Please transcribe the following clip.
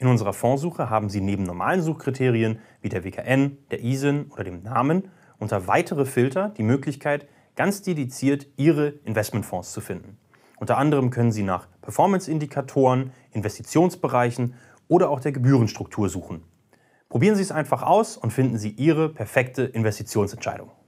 In unserer Fondsuche haben Sie neben normalen Suchkriterien wie der WKN, der ISIN oder dem Namen unter weitere Filter die Möglichkeit, ganz dediziert Ihre Investmentfonds zu finden. Unter anderem können Sie nach Performance-Indikatoren, Investitionsbereichen oder auch der Gebührenstruktur suchen. Probieren Sie es einfach aus und finden Sie Ihre perfekte Investitionsentscheidung.